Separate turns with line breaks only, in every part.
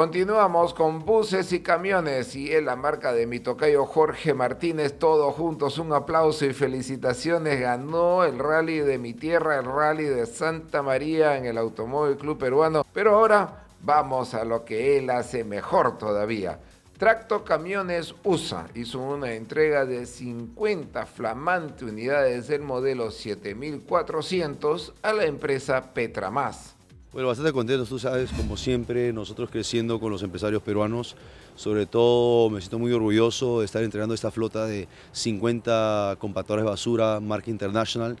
Continuamos con buses y camiones y es la marca de mi tocayo Jorge Martínez, todos juntos, un aplauso y felicitaciones. Ganó el rally de mi tierra, el rally de Santa María en el Automóvil Club Peruano. Pero ahora vamos a lo que él hace mejor todavía. Tracto Camiones USA hizo una entrega de 50 flamante unidades del modelo 7400 a la empresa Petramás.
Bueno, bastante contentos, tú sabes, como siempre, nosotros creciendo con los empresarios peruanos. Sobre todo me siento muy orgulloso de estar entregando esta flota de 50 compactores de basura marca International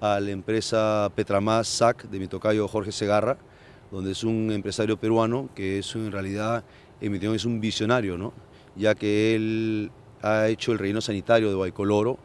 a la empresa Petramás SAC de mi tocayo Jorge Segarra, donde es un empresario peruano que es en realidad, en mi opinión, es un visionario, ¿no? ya que él ha hecho el reino sanitario de Baicoloro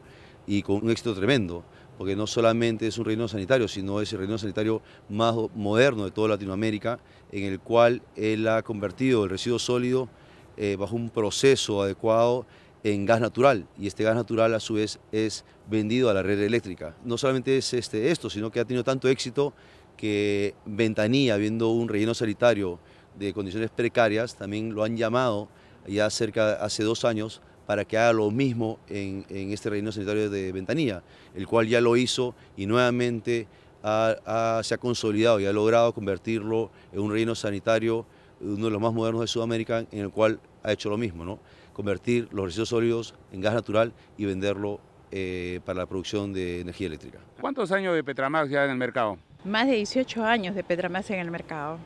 y con un éxito tremendo porque no solamente es un reino sanitario, sino es el reino sanitario más moderno de toda Latinoamérica, en el cual él ha convertido el residuo sólido eh, bajo un proceso adecuado en gas natural y este gas natural a su vez es vendido a la red eléctrica. No solamente es este, esto, sino que ha tenido tanto éxito que Ventanilla, viendo un relleno sanitario de condiciones precarias, también lo han llamado ya cerca hace dos años para que haga lo mismo en, este reino sanitario de Ventanilla, el cual ya lo hizo y nuevamente se ha consolidado y ha logrado convertirlo en un reino sanitario, uno de los más modernos de Sudamérica, en el cual ha hecho lo mismo, ¿no? convertir los residuos sólidos en gas natural y venderlo eh, para la producción de energía eléctrica. ¿Cuántos años de Petramax ya en el mercado?
Más de 18 años de Petramax en el mercado.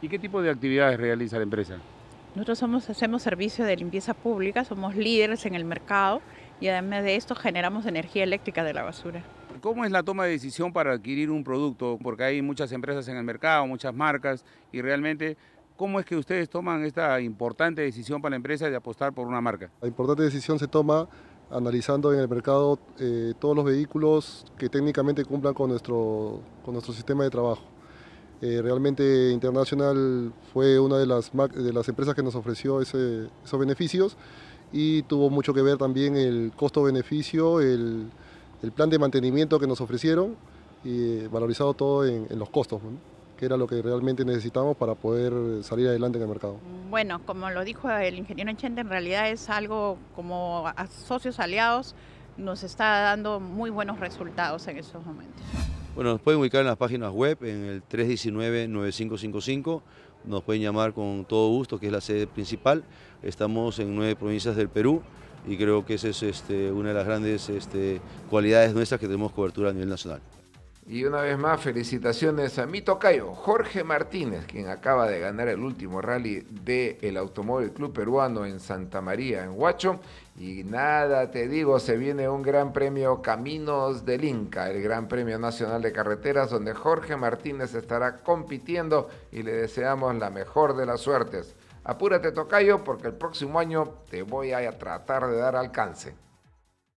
¿Y qué tipo de actividades
realiza la empresa?
Nosotros hacemos servicio de limpieza pública, somos líderes en el mercado y además de esto generamos energía eléctrica de la basura.
¿Cómo es la toma de decisión para adquirir un producto? Porque hay muchas empresas en el mercado, muchas marcas y realmente ¿Cómo es que ustedes toman esta importante decisión para la empresa de apostar por una marca?
La importante decisión se toma analizando en el mercado eh, todos los vehículos que técnicamente cumplan con nuestro, con nuestro sistema de trabajo. Eh, realmente Internacional fue una de las, de las empresas que nos ofreció esos beneficios y tuvo mucho que ver también el costo-beneficio, el, plan de mantenimiento que nos ofrecieron y eh, valorizado todo en, los costos. que era lo que realmente necesitamos para poder salir adelante en el mercado.
Bueno, como lo dijo el ingeniero Enchente, en realidad es algo como socios aliados, nos está dando muy buenos resultados en estos momentos.
Bueno, nos pueden ubicar en las páginas web, en el 319-9555, nos pueden llamar con todo gusto, que es la sede principal. Estamos en nueve provincias del Perú y creo que esa es este, una de las grandes este, cualidades nuestras que tenemos cobertura a nivel nacional.
Y una vez más, felicitaciones a mi tocayo, Jorge Martínez, quien acaba de ganar el último rally del Automóvil Club Peruano en Santa María, en Huacho. Y nada, te digo, se viene un gran premio Caminos del Inca, el Gran Premio Nacional de Carreteras, donde Jorge Martínez estará compitiendo y le deseamos la mejor de las suertes. Apúrate, tocayo, porque el próximo año te voy a tratar de dar alcance.